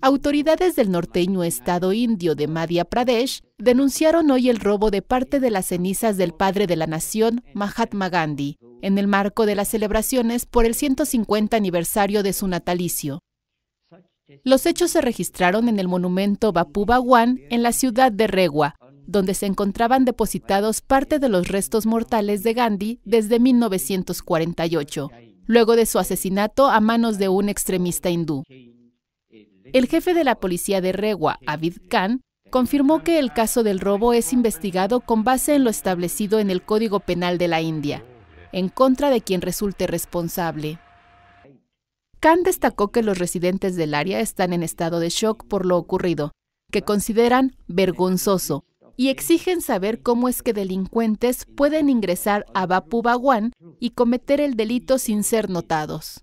Autoridades del norteño estado indio de Madhya Pradesh denunciaron hoy el robo de parte de las cenizas del padre de la nación, Mahatma Gandhi, en el marco de las celebraciones por el 150 aniversario de su natalicio. Los hechos se registraron en el monumento Bapu Bhagwan en la ciudad de Regua, donde se encontraban depositados parte de los restos mortales de Gandhi desde 1948 luego de su asesinato a manos de un extremista hindú. El jefe de la policía de Rewa, Abid Khan, confirmó que el caso del robo es investigado con base en lo establecido en el Código Penal de la India, en contra de quien resulte responsable. Khan destacó que los residentes del área están en estado de shock por lo ocurrido, que consideran vergonzoso y exigen saber cómo es que delincuentes pueden ingresar a Bapu Bhagwan y cometer el delito sin ser notados.